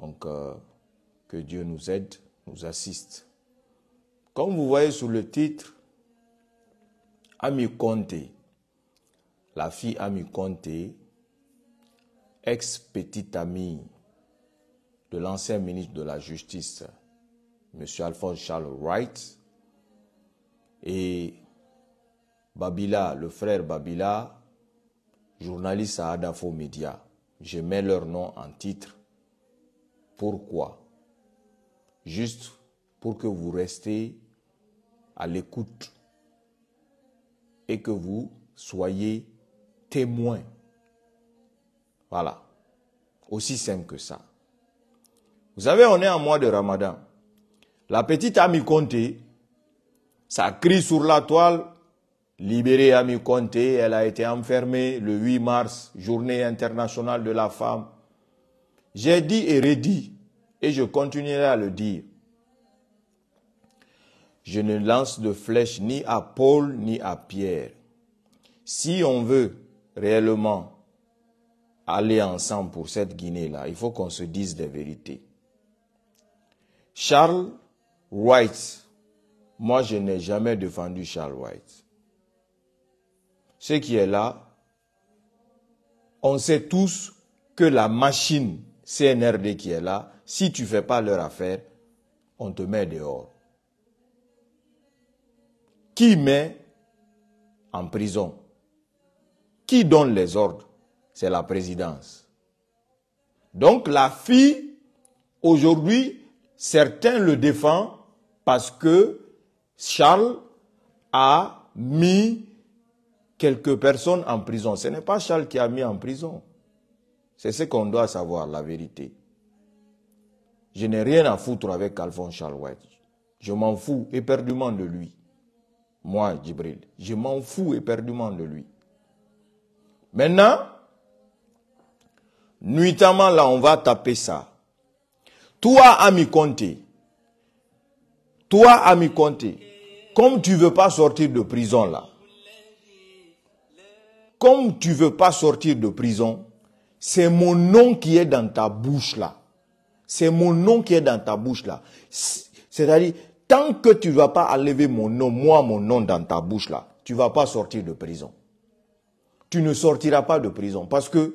Donc, euh, que Dieu nous aide, nous assiste. Comme vous voyez sur le titre, Ami Conte, la fille Ami Conte, ex-petite amie de l'ancien ministre de la Justice, M. Alphonse Charles Wright, et Babila, le frère Babila, journaliste à Adafo Media. Je mets leur nom en titre pourquoi Juste pour que vous restiez à l'écoute et que vous soyez témoin. Voilà. Aussi simple que ça. Vous savez, on est en mois de Ramadan. La petite Ami Conté, ça crie sur la toile. Libérée Ami Conté, elle a été enfermée le 8 mars, journée internationale de la femme. J'ai dit et redit, et je continuerai à le dire. Je ne lance de flèche ni à Paul ni à Pierre. Si on veut réellement aller ensemble pour cette Guinée-là, il faut qu'on se dise des vérités. Charles White, moi je n'ai jamais défendu Charles White. Ce qui est là, on sait tous que la machine CNRD qui est là, si tu ne fais pas leur affaire, on te met dehors. Qui met en prison Qui donne les ordres C'est la présidence. Donc la fille, aujourd'hui, certains le défendent parce que Charles a mis quelques personnes en prison. Ce n'est pas Charles qui a mis en prison. C'est ce qu'on doit savoir, la vérité. Je n'ai rien à foutre avec Alphonse Charles Je m'en fous éperdument de lui. Moi, Djibril, je m'en fous éperdument de lui. Maintenant, nuitamment, là, on va taper ça. Toi, ami Conté, toi, ami Conté, comme tu veux pas sortir de prison, là, comme tu veux pas sortir de prison, c'est mon nom qui est dans ta bouche là. C'est mon nom qui est dans ta bouche là. C'est-à-dire, tant que tu ne vas pas enlever mon nom, moi, mon nom dans ta bouche là, tu ne vas pas sortir de prison. Tu ne sortiras pas de prison parce que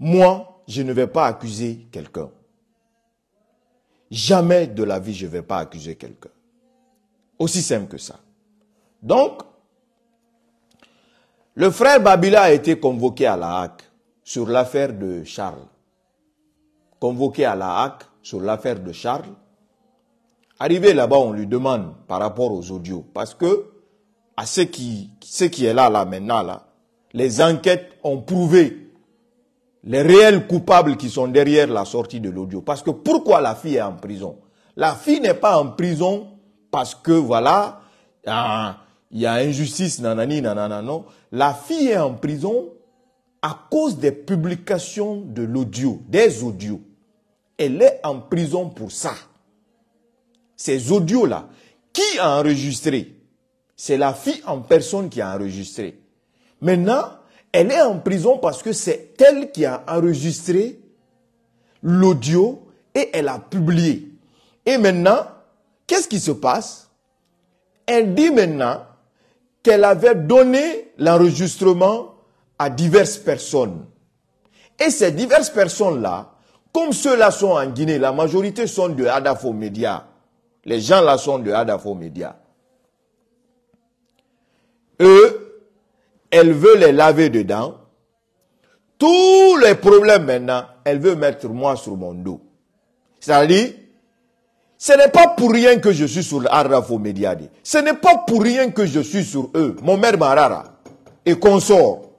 moi, je ne vais pas accuser quelqu'un. Jamais de la vie, je ne vais pas accuser quelqu'un. Aussi simple que ça. Donc, le frère Babila a été convoqué à la Hague sur l'affaire de Charles, convoqué à la Hague sur l'affaire de Charles. Arrivé là-bas, on lui demande par rapport aux audios, parce que à ce qui, qui est là, là, maintenant, là, les enquêtes ont prouvé les réels coupables qui sont derrière la sortie de l'audio. Parce que pourquoi la fille est en prison La fille n'est pas en prison parce que, voilà, ah, il y a injustice, nanani, nanana, non. La fille est en prison à cause des publications de l'audio, des audios. Elle est en prison pour ça. Ces audios-là, qui a enregistré C'est la fille en personne qui a enregistré. Maintenant, elle est en prison parce que c'est elle qui a enregistré l'audio et elle a publié. Et maintenant, qu'est-ce qui se passe Elle dit maintenant qu'elle avait donné l'enregistrement à diverses personnes. Et ces diverses personnes-là, comme ceux-là sont en Guinée, la majorité sont de Adafo Media. Les gens-là sont de Adafo Media. Eux, elle veut les laver dedans. Tous les problèmes maintenant, elle veut mettre moi sur mon dos. C'est-à-dire, ce n'est pas pour rien que je suis sur Adafo Media. Ce n'est pas pour rien que je suis sur eux, mon mère Marara et consort.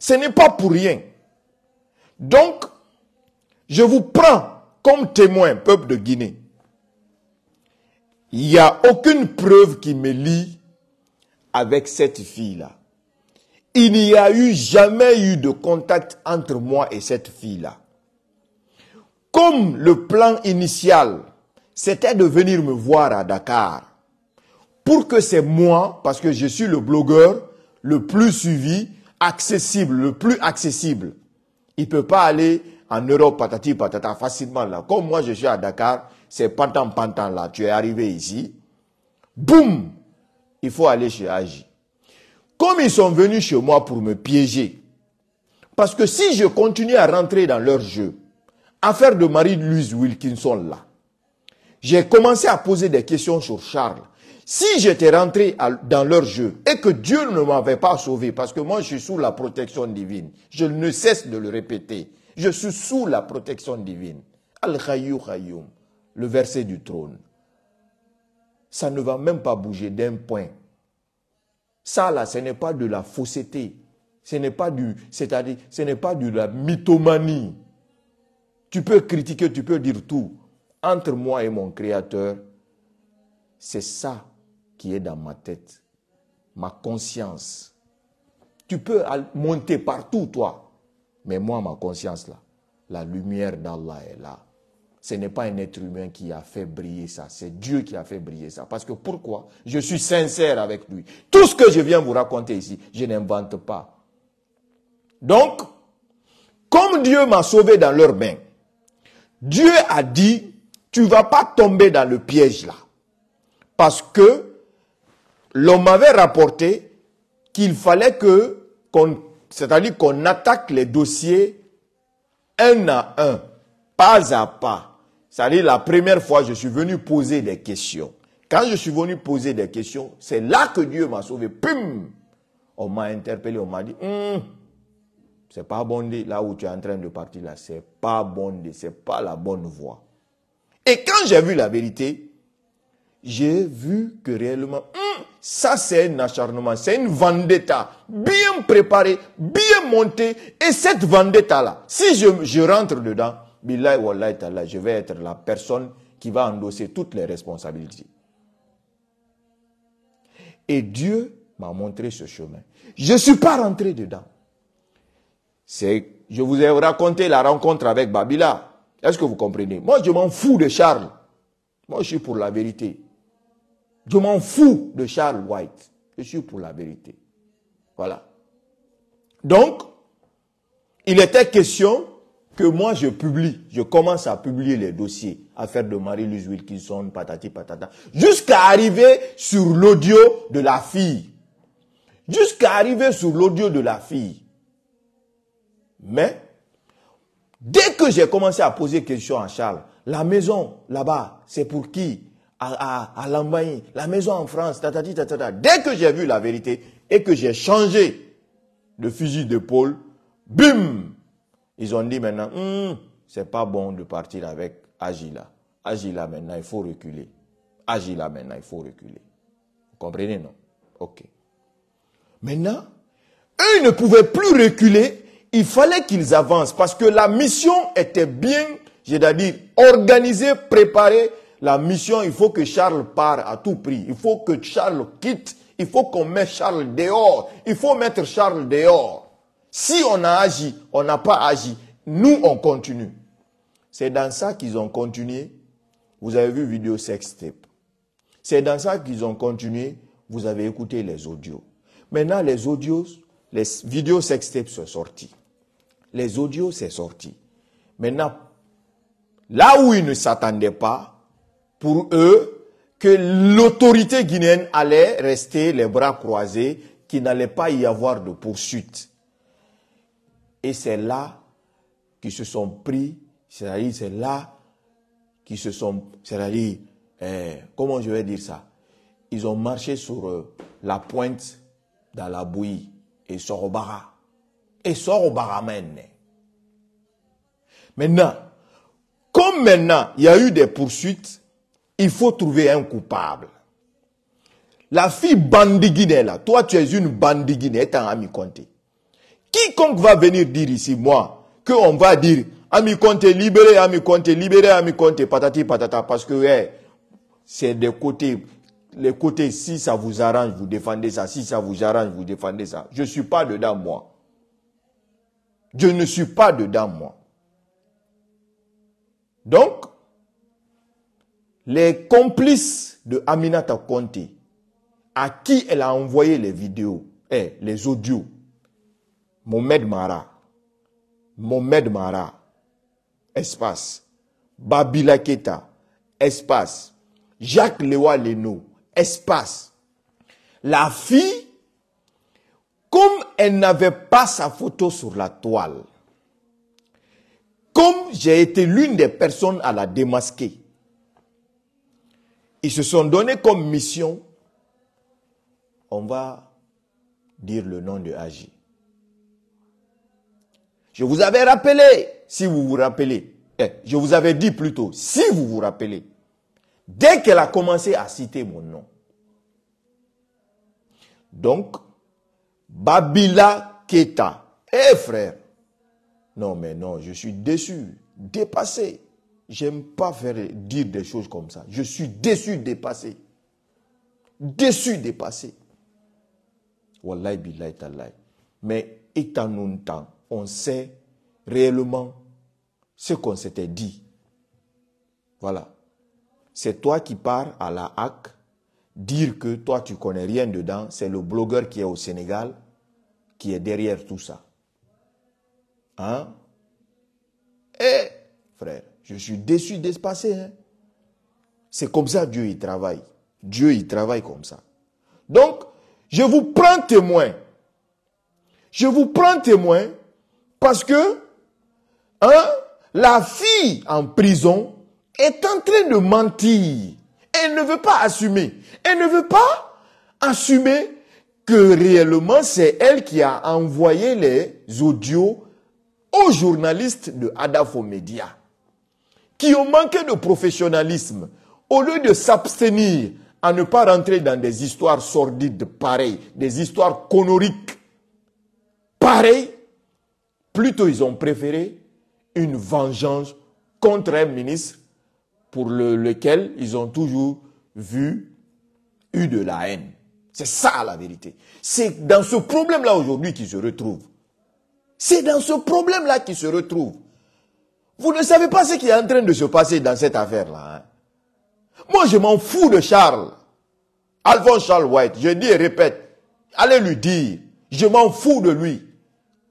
Ce n'est pas pour rien. Donc, je vous prends comme témoin, peuple de Guinée. Il n'y a aucune preuve qui me lie avec cette fille-là. Il n'y a eu jamais eu de contact entre moi et cette fille-là. Comme le plan initial, c'était de venir me voir à Dakar pour que c'est moi, parce que je suis le blogueur le plus suivi, accessible, le plus accessible. Il peut pas aller en Europe, patati patata, facilement là. Comme moi, je suis à Dakar, c'est pantan pantan là. Tu es arrivé ici. Boum! Il faut aller chez Agi. Comme ils sont venus chez moi pour me piéger. Parce que si je continue à rentrer dans leur jeu, affaire de Marie-Louise Wilkinson là, j'ai commencé à poser des questions sur Charles. Si j'étais rentré dans leur jeu et que Dieu ne m'avait pas sauvé, parce que moi je suis sous la protection divine, je ne cesse de le répéter, je suis sous la protection divine. Al-Khayyum, le verset du trône. Ça ne va même pas bouger d'un point. Ça là, ce n'est pas de la fausseté, ce n'est pas du, c'est-à-dire, ce n'est pas de la mythomanie. Tu peux critiquer, tu peux dire tout. Entre moi et mon Créateur, c'est ça qui est dans ma tête, ma conscience. Tu peux monter partout, toi. Mais moi, ma conscience, là, la lumière d'Allah est là. Ce n'est pas un être humain qui a fait briller ça, c'est Dieu qui a fait briller ça. Parce que pourquoi Je suis sincère avec lui. Tout ce que je viens vous raconter ici, je n'invente pas. Donc, comme Dieu m'a sauvé dans leurs mains, Dieu a dit, tu vas pas tomber dans le piège là. Parce que l'on m'avait rapporté qu'il fallait que, c'est-à-dire qu'on attaque les dossiers un à un, pas à pas. C'est-à-dire la première fois, je suis venu poser des questions. Quand je suis venu poser des questions, c'est là que Dieu m'a sauvé. Pum On m'a interpellé, on m'a dit, hum, c'est pas bon. là où tu es en train de partir là, c'est pas bondé, c'est pas la bonne voie. Et quand j'ai vu la vérité, j'ai vu que réellement, hum, ça c'est un acharnement, c'est une vendetta bien préparée, bien montée. Et cette vendetta-là, si je, je rentre dedans, billahi wallahi ta'ala, je vais être la personne qui va endosser toutes les responsabilités. Et Dieu m'a montré ce chemin. Je ne suis pas rentré dedans. C'est, je vous ai raconté la rencontre avec Babila. Est-ce que vous comprenez Moi, je m'en fous de Charles. Moi, je suis pour la vérité. Je m'en fous de Charles White. Je suis pour la vérité. Voilà. Donc, il était question que moi je publie, je commence à publier les dossiers, affaire de Marie-Louise Wilkinson, patati patata, jusqu'à arriver sur l'audio de la fille. Jusqu'à arriver sur l'audio de la fille. Mais, dès que j'ai commencé à poser question à Charles, la maison là-bas, c'est pour qui à, à, la maison en France, tatati, Dès que j'ai vu la vérité et que j'ai changé de fusil d'épaule, bim Ils ont dit maintenant, hum, c'est pas bon de partir avec Agila. Agila maintenant, il faut reculer. Agila maintenant, il faut reculer. Vous comprenez, non Ok. Maintenant, eux ne pouvaient plus reculer, il fallait qu'ils avancent parce que la mission était bien, j'ai à dire organisée, préparée la mission, il faut que Charles parte à tout prix. Il faut que Charles quitte. Il faut qu'on mette Charles dehors. Il faut mettre Charles dehors. Si on a agi, on n'a pas agi. Nous, on continue. C'est dans ça qu'ils ont continué. Vous avez vu vidéo sex tape. C'est dans ça qu'ils ont continué. Vous avez écouté les audios. Maintenant, les audios, les vidéos sex sont sortis. Les audios, c'est sorti. Maintenant, là où ils ne s'attendaient pas, pour eux que l'autorité guinéenne allait rester les bras croisés, qu'il n'allait pas y avoir de poursuite. Et c'est là qu'ils se sont pris, c'est-à-dire c'est là qu'ils se sont, c'est-à-dire, eh, comment je vais dire ça Ils ont marché sur euh, la pointe dans la bouille, et barra. Et au baramène. Maintenant, comme maintenant, il y a eu des poursuites, il faut trouver un coupable. La fille bandiguinée là, toi tu es une bandiguinée, étant ami Quiconque va venir dire ici, moi, qu'on va dire, ami Conté, libéré, ami Conté, libéré, ami Conté, patati patata, parce que c'est des côtés, les côtés, si ça vous arrange, vous défendez ça, si ça vous arrange, vous défendez ça. Je ne suis pas dedans, moi. Je ne suis pas dedans, moi. Donc, les complices de Aminata Conte, à qui elle a envoyé les vidéos, et eh, les audios, Mohamed Mara, Mohamed Mara, espace, Babila Keta, espace, Jacques Lewa Leno, espace. La fille, comme elle n'avait pas sa photo sur la toile, comme j'ai été l'une des personnes à la démasquer, ils se sont donnés comme mission, on va dire le nom de Agi. Je vous avais rappelé, si vous vous rappelez, eh, je vous avais dit plutôt, si vous vous rappelez, dès qu'elle a commencé à citer mon nom. Donc, Babila Keta. Eh frère, non mais non, je suis déçu, dépassé. J'aime pas faire dire des choses comme ça. Je suis déçu, dépassé. Déçu, dépassé. Wallahi billahi Mais étant longtemps, on sait réellement ce qu'on s'était dit. Voilà. C'est toi qui pars à la hack, dire que toi tu connais rien dedans, c'est le blogueur qui est au Sénégal qui est derrière tout ça. Hein Eh, frère. Je suis déçu de hein. C'est comme ça Dieu y travaille. Dieu y travaille comme ça. Donc, je vous prends témoin. Je vous prends témoin parce que hein, la fille en prison est en train de mentir. Elle ne veut pas assumer. Elle ne veut pas assumer que réellement c'est elle qui a envoyé les audios aux journalistes de Adafo Media qui ont manqué de professionnalisme, au lieu de s'abstenir à ne pas rentrer dans des histoires sordides pareilles, des histoires conoriques pareilles, plutôt ils ont préféré une vengeance contre un ministre pour lequel ils ont toujours vu, eu de la haine. C'est ça la vérité. C'est dans ce problème-là aujourd'hui qu'ils se retrouvent. C'est dans ce problème-là qu'ils se retrouvent. Vous ne savez pas ce qui est en train de se passer dans cette affaire-là. Hein. Moi, je m'en fous de Charles. Alphonse Charles White, je dis et répète, allez lui dire, je m'en fous de lui.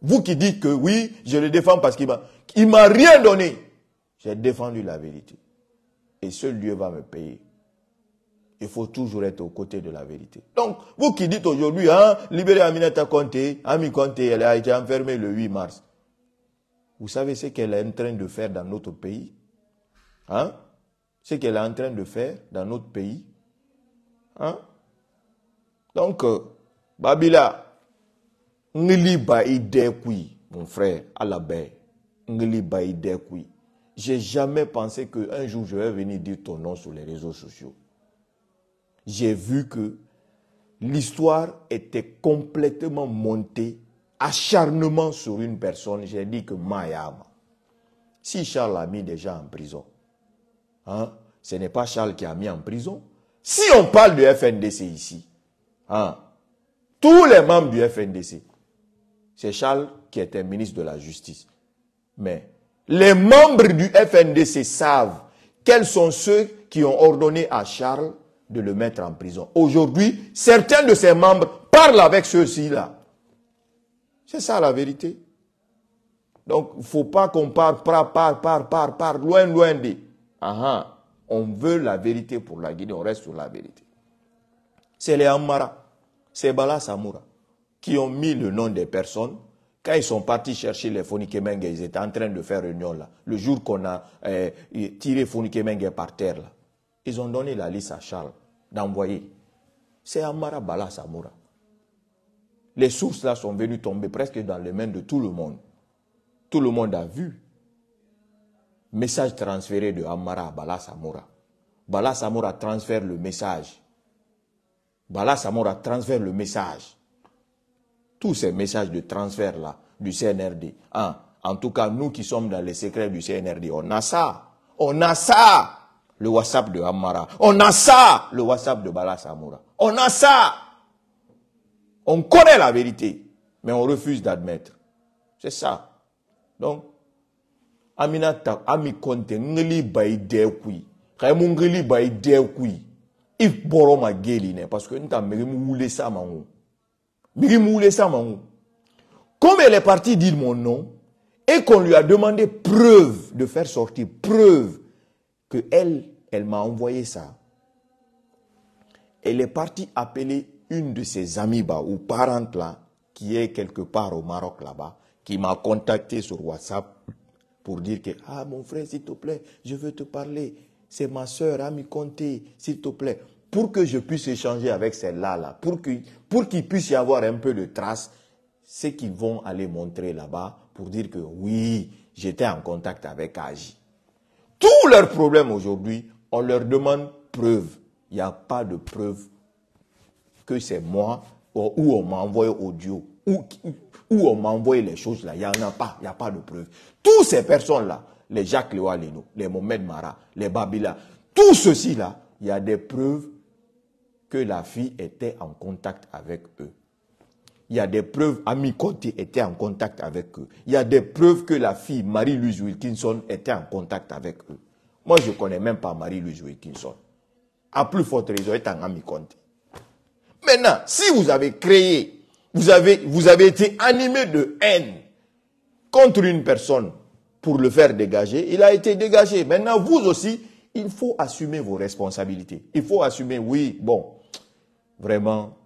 Vous qui dites que oui, je le défends parce qu'il m'a, il m'a rien donné. J'ai défendu la vérité. Et ce lieu va me payer. Il faut toujours être aux côtés de la vérité. Donc, vous qui dites aujourd'hui, hein, libérer Aminata Ami Conte, elle a été enfermée le 8 mars. Vous savez ce qu'elle est en train de faire dans notre pays Hein Ce qu'elle est en train de faire dans notre pays Hein Donc, euh, Babila, mon frère, à la baie. J'ai jamais pensé qu'un jour je vais venir dire ton nom sur les réseaux sociaux. J'ai vu que l'histoire était complètement montée acharnement sur une personne, j'ai dit que Mayama. Si Charles l'a mis déjà en prison, hein, ce n'est pas Charles qui a mis en prison. Si on parle du FNDC ici, hein, tous les membres du FNDC, c'est Charles qui était ministre de la Justice. Mais les membres du FNDC savent quels sont ceux qui ont ordonné à Charles de le mettre en prison. Aujourd'hui, certains de ses membres parlent avec ceux-ci-là. C'est ça la vérité. Donc, il ne faut pas qu'on parle, par, par, par, par, par, loin, loin de. Ah, on veut la vérité pour la Guinée, on reste sur la vérité. C'est les Amara, c'est Bala Samoura, qui ont mis le nom des personnes. Quand ils sont partis chercher les Fonikemenge, ils étaient en train de faire réunion là. Le jour qu'on a euh, tiré Fonikemenge par terre là, ils ont donné la liste à Charles d'envoyer. C'est Amara Bala Samoura. Les sources là sont venues tomber presque dans les mains de tout le monde. Tout le monde a vu. Message transféré de Amara à Bala Samora. Bala transfère le message. Bala Samora transfère le message. Tous ces messages de transfert là du CNRD. Hein? En tout cas, nous qui sommes dans les secrets du CNRD, on a ça. On a ça. Le WhatsApp de Amara. On a ça. Le WhatsApp de Bala Samora. On a ça. On connaît la vérité, mais on refuse d'admettre. C'est ça. Donc, Aminata, ami konte, ngeli bay dekwi. Raymond ngeli If boro ma geli parce que nous, avons ça. mangou. ça. Comme elle est partie dire mon nom, et qu'on lui a demandé preuve de faire sortir, preuve que elle, elle m'a envoyé ça. Elle est partie appeler une de ses amies ou parentes là, qui est quelque part au Maroc là-bas, qui m'a contacté sur WhatsApp pour dire que, ah mon frère, s'il te plaît, je veux te parler. C'est ma soeur, Ami Conté, s'il te plaît. Pour que je puisse échanger avec celle-là, pour qu'il pour qu'il puisse y avoir un peu de trace, ce qu'ils vont aller montrer là-bas pour dire que oui, j'étais en contact avec Aji. Tous leurs problèmes aujourd'hui, on leur demande preuve. Il n'y a pas de preuve que c'est moi où on m'envoie envoyé audio, ou, où on m'envoie les choses là. Il n'y en a pas, il n'y a pas de preuve. Toutes ces personnes-là, les Jacques Léo les Mohamed Mara, les Babila, tout ceci-là, il y a des preuves que la fille était en contact avec eux. Il y a des preuves, Ami Conti était en contact avec eux. Il y a des preuves que la fille Marie-Louise Wilkinson était en contact avec eux. Moi, je ne connais même pas Marie-Louise Wilkinson. À plus forte raison, elle est en Ami Conti. Maintenant, si vous avez créé, vous avez, vous avez été animé de haine contre une personne pour le faire dégager, il a été dégagé. Maintenant, vous aussi, il faut assumer vos responsabilités. Il faut assumer, oui, bon, vraiment,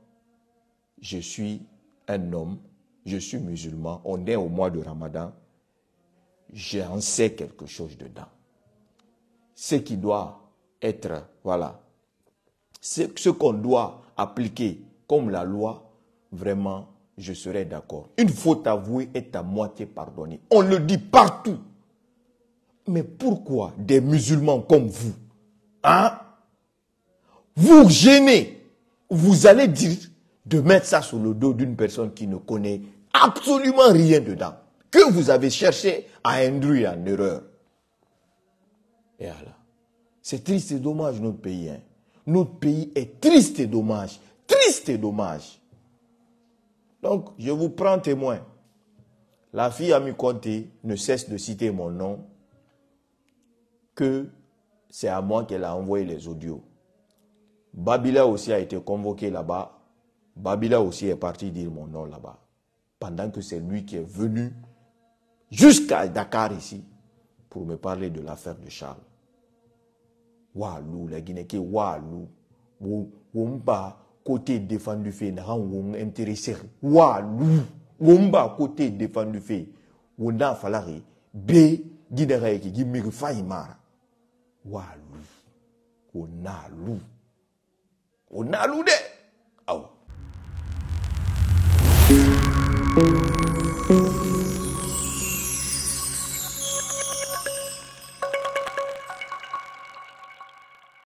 je suis un homme, je suis musulman, on est au mois de Ramadan, j'en sais quelque chose dedans. Ce qui doit être, voilà, ce qu'on doit appliquer comme la loi, vraiment, je serais d'accord. Une faute avouée est à moitié pardonnée. On le dit partout. Mais pourquoi des musulmans comme vous, hein, vous gênez, vous allez dire de mettre ça sur le dos d'une personne qui ne connaît absolument rien dedans, que vous avez cherché à induire en erreur. Et voilà. c'est triste et dommage notre pays. Hein notre pays est triste et dommage. Triste et dommage. Donc, je vous prends témoin. La fille compté, ne cesse de citer mon nom que c'est à moi qu'elle a envoyé les audios. Babila aussi a été convoqué là-bas. Babila aussi est parti dire mon nom là-bas. Pendant que c'est lui qui est venu jusqu'à Dakar ici pour me parler de l'affaire de Charles walu la guinée ke walu womba côté défendu fe na han intéressé. walu womba côté défendu fe a falari, be gidara ki gi miri fai mara walu onalu onalu de au